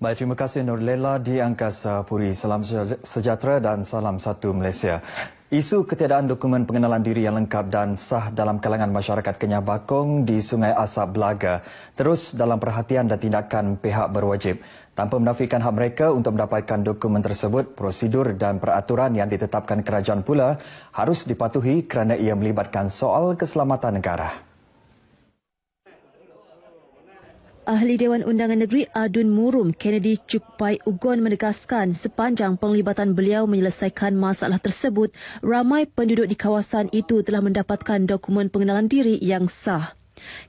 Baik, terima kasih Nur Lela di Angkasa Puri. Salam sejahtera dan salam satu Malaysia. Isu ketiadaan dokumen pengenalan diri yang lengkap dan sah dalam kalangan masyarakat Kenyah Bakong di Sungai Asap Belaga terus dalam perhatian dan tindakan pihak berwajib. Tanpa menafikan hak mereka untuk mendapatkan dokumen tersebut, prosedur dan peraturan yang ditetapkan kerajaan pula harus dipatuhi kerana ia melibatkan soal keselamatan negara. Ahli Dewan Undangan Negeri Adun Murum Kennedy Cukpai Ugon menegaskan sepanjang penglibatan beliau menyelesaikan masalah tersebut, ramai penduduk di kawasan itu telah mendapatkan dokumen pengenalan diri yang sah.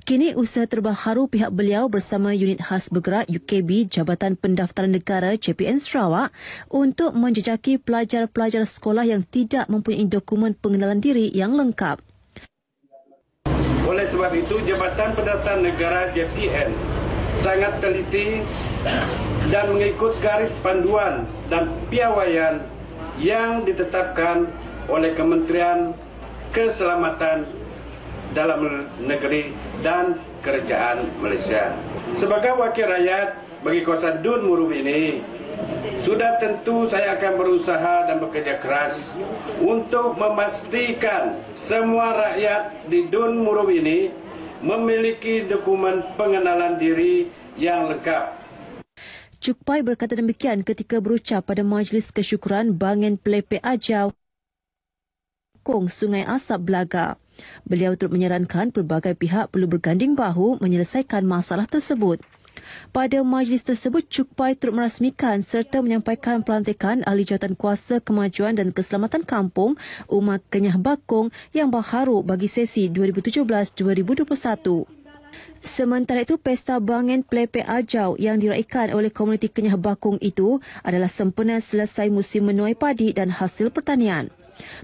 Kini usaha terbaharu pihak beliau bersama unit khas bergerak UKB Jabatan Pendaftaran Negara JPN Sarawak untuk menjejaki pelajar-pelajar sekolah yang tidak mempunyai dokumen pengenalan diri yang lengkap. Oleh sebab itu, Jabatan Pendaftaran Negara JPN sangat teliti dan mengikut garis panduan dan piawaian yang ditetapkan oleh Kementerian Keselamatan dalam negeri dan kerajaan Malaysia. Sebagai wakil rakyat bagi kuasa Dun Murum ini, sudah tentu saya akan berusaha dan bekerja keras untuk memastikan semua rakyat di Dun Murum ini memiliki dokumen pengenalan diri yang lengkap. Cukpai berkata demikian ketika berucap pada majlis kesyukuran Bangin Pelepek Ajau Kong Sungai Asap Belaga. Beliau turut menyarankan pelbagai pihak perlu berganding bahu menyelesaikan masalah tersebut. Pada majlis tersebut, Cukpai turut merasmikan serta menyampaikan pelantikan Ahli Jawatan Kuasa Kemajuan dan Keselamatan Kampung Umar Kenyah Bakong yang baharu bagi sesi 2017-2021. Sementara itu, Pesta Bangen plepe Ajau yang diraikan oleh komuniti Kenyah Bakung itu adalah sempena selesai musim menuai padi dan hasil pertanian.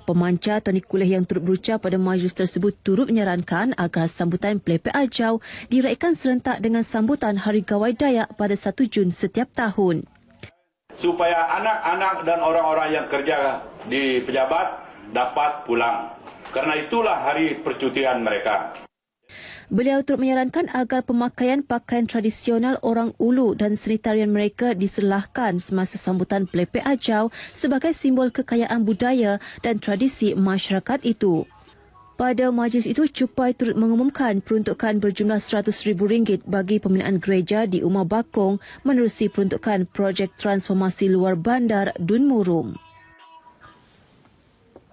Pemanca Tony Kuleh yang turut berucap pada majlis tersebut turut menyarankan agar sambutan Pelepek Ajau diraikan serentak dengan sambutan Hari Gawai Dayak pada 1 Jun setiap tahun. Supaya anak-anak dan orang-orang yang kerja di pejabat dapat pulang. Karena itulah hari percutian mereka. Beliau turut menyarankan agar pemakaian pakaian tradisional orang Ulu dan seni tarian mereka diselahkan semasa sambutan Pelepek Ajau sebagai simbol kekayaan budaya dan tradisi masyarakat itu. Pada majlis itu, Cupai turut mengumumkan peruntukan berjumlah rm ringgit bagi pembinaan gereja di Umar Bakong menerusi peruntukan projek transformasi luar bandar Dun Murum.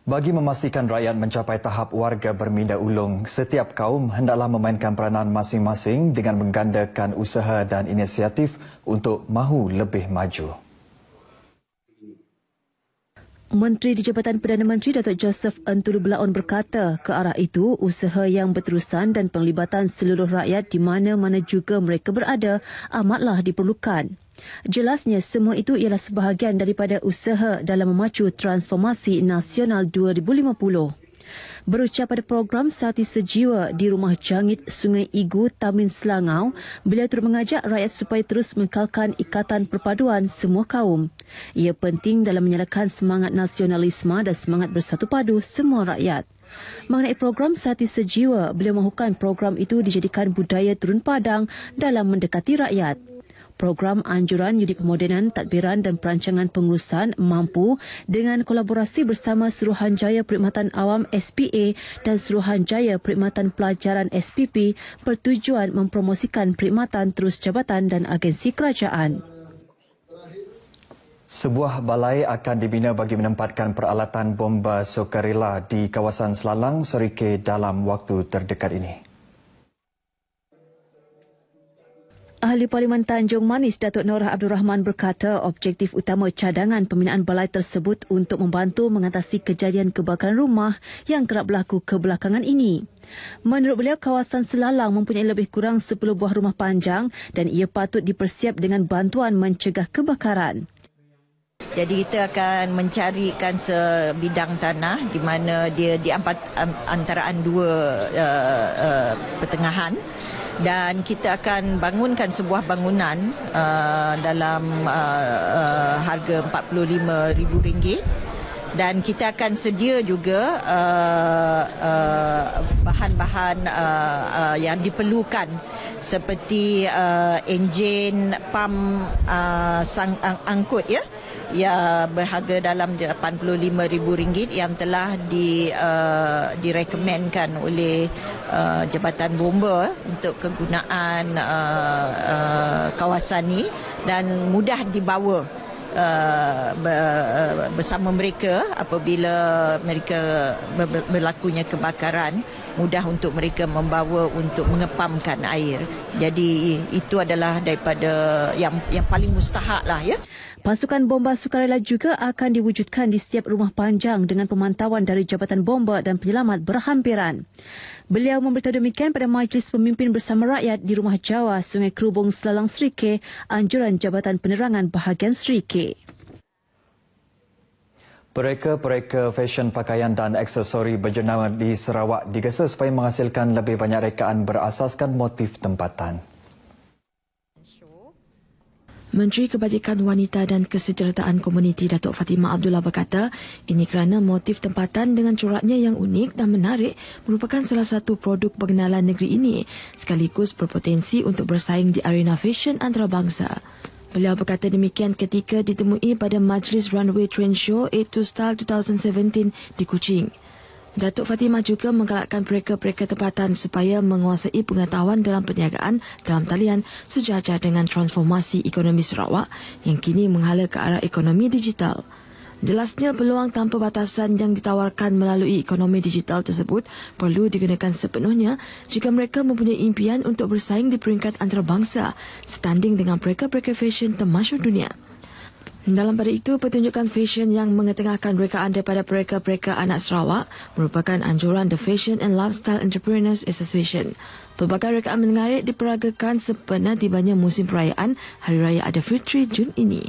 Bagi memastikan rakyat mencapai tahap warga berminda ulung, setiap kaum hendaklah memainkan peranan masing-masing dengan menggandakan usaha dan inisiatif untuk mahu lebih maju. Menteri di Jabatan Perdana Menteri Datuk Joseph Entulu Belaon berkata, ke arah itu usaha yang berterusan dan penglibatan seluruh rakyat di mana-mana juga mereka berada amatlah diperlukan. Jelasnya semua itu ialah sebahagian daripada usaha dalam memacu transformasi nasional 2050. Berucap pada program Sati Sejiwa di rumah jangit Sungai Igu, Tamin Selangau, beliau turut mengajak rakyat supaya terus mengekalkan ikatan perpaduan semua kaum. Ia penting dalam menyalakan semangat nasionalisme dan semangat bersatu padu semua rakyat. Mengenai program Sati Sejiwa, beliau mahukan program itu dijadikan budaya turun padang dalam mendekati rakyat program anjuran unit pemodenan tadbiran dan perancangan pengurusan mampu dengan kolaborasi bersama Suruhanjaya Perkhidmatan Awam SPA dan Suruhanjaya Perkhidmatan Pelajaran SPP bertujuan mempromosikan perkhidmatan terus jabatan dan agensi kerajaan. Sebuah balai akan dibina bagi menempatkan peralatan bomba sukarela di kawasan Selalang Serike dalam waktu terdekat ini. Ahli Parlimen Tanjung Manis Datuk Norah Abdul Rahman berkata objektif utama cadangan pembinaan balai tersebut untuk membantu mengatasi kejadian kebakaran rumah yang kerap berlaku kebelakangan ini. Menurut beliau, kawasan Selalang mempunyai lebih kurang 10 buah rumah panjang dan ia patut dipersiap dengan bantuan mencegah kebakaran. Jadi kita akan mencarikan sebidang tanah di mana dia di antaraan dua uh, uh, pertengahan dan kita akan bangunkan sebuah bangunan uh, dalam uh, uh, harga RM45,000 dan kita akan sedia juga uh, uh, bahan-bahan uh, uh, yang diperlukan seperti uh, enjin, pam, uh, sang, uh, angkut ya. Yeah? ya berharga dalam RM85,000 yang telah di uh, direkomenkan oleh uh, Jabatan Bomba untuk kegunaan uh, uh, kawasan ini dan mudah dibawa uh, uh, bersama mereka apabila mereka berlakunya kebakaran mudah untuk mereka membawa untuk mengepamkan air. Jadi itu adalah daripada yang yang paling mustahak lah ya. Pasukan bomba sukarela juga akan diwujudkan di setiap rumah panjang dengan pemantauan dari Jabatan Bomba dan Penyelamat berhampiran. Beliau memberitahu demikian pada Majlis Pemimpin Bersama Rakyat di Rumah Jawa Sungai Kerubung Selalang Serike, anjuran Jabatan Penerangan Bahagian Serike. Pereka-pereka fesyen pakaian dan aksesori berjenama di Sarawak digesa supaya menghasilkan lebih banyak rekaan berasaskan motif tempatan. Menteri Kebajikan Wanita dan Kesejahteraan Komuniti Datuk Fatimah Abdullah berkata, ini kerana motif tempatan dengan coraknya yang unik dan menarik merupakan salah satu produk pengenalan negeri ini sekaligus berpotensi untuk bersaing di arena fashion antarabangsa. Beliau berkata demikian ketika ditemui pada Majlis Runway Train Show A2 Style 2017 di Kuching. Datuk Fatimah juga menggalakkan mereka-mereka tempatan supaya menguasai pengetahuan dalam perniagaan dalam talian sejajar dengan transformasi ekonomi Sarawak yang kini menghala ke arah ekonomi digital. Jelasnya peluang tanpa batasan yang ditawarkan melalui ekonomi digital tersebut perlu digunakan sepenuhnya jika mereka mempunyai impian untuk bersaing di peringkat antarabangsa setanding dengan mereka-mereka fashion termasuk dunia. Dalam pada itu, pertunjukan fashion yang mengetengahkan rekaan daripada pereka-pereka anak Sarawak merupakan anjuran The Fashion and Lifestyle Entrepreneurs Association. Pelbagai rekaan menarik diperagakan sempena tibanya musim perayaan Hari Raya Aidilfitri Jun ini.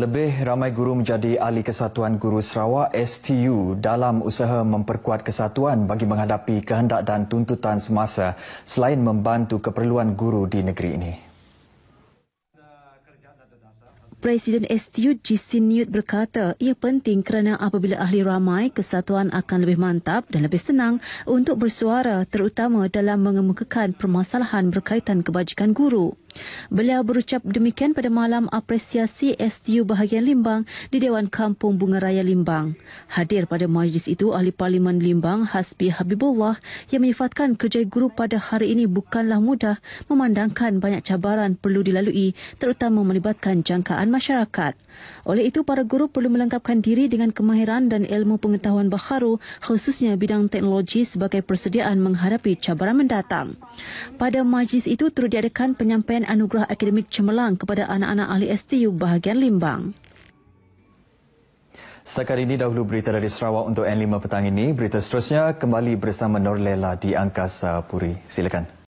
Lebih ramai guru menjadi ahli kesatuan guru Sarawak STU dalam usaha memperkuat kesatuan bagi menghadapi kehendak dan tuntutan semasa selain membantu keperluan guru di negeri ini. Presiden STU Jisin Newt berkata ia penting kerana apabila ahli ramai, kesatuan akan lebih mantap dan lebih senang untuk bersuara terutama dalam mengemukakan permasalahan berkaitan kebajikan guru. Beliau berucap demikian pada malam apresiasi STU Bahagian Limbang di Dewan Kampung Bunga Raya Limbang. Hadir pada majlis itu Ahli Parlimen Limbang Hasbi Habibullah yang menyifatkan kerja guru pada hari ini bukanlah mudah memandangkan banyak cabaran perlu dilalui terutama melibatkan jangkaan masyarakat. Oleh itu, para guru perlu melengkapkan diri dengan kemahiran dan ilmu pengetahuan baharu khususnya bidang teknologi sebagai persediaan menghadapi cabaran mendatang. Pada majlis itu turut diadakan penyampaian Pemberian Anugerah Akademik Cemerlang kepada anak-anak ahli STU bahagian Limbang. Setakat ini dahulu berita dari Sarawak untuk N5 petang ini. Berita seterusnya kembali bersama Norlela di Angkasa Puri. Silakan.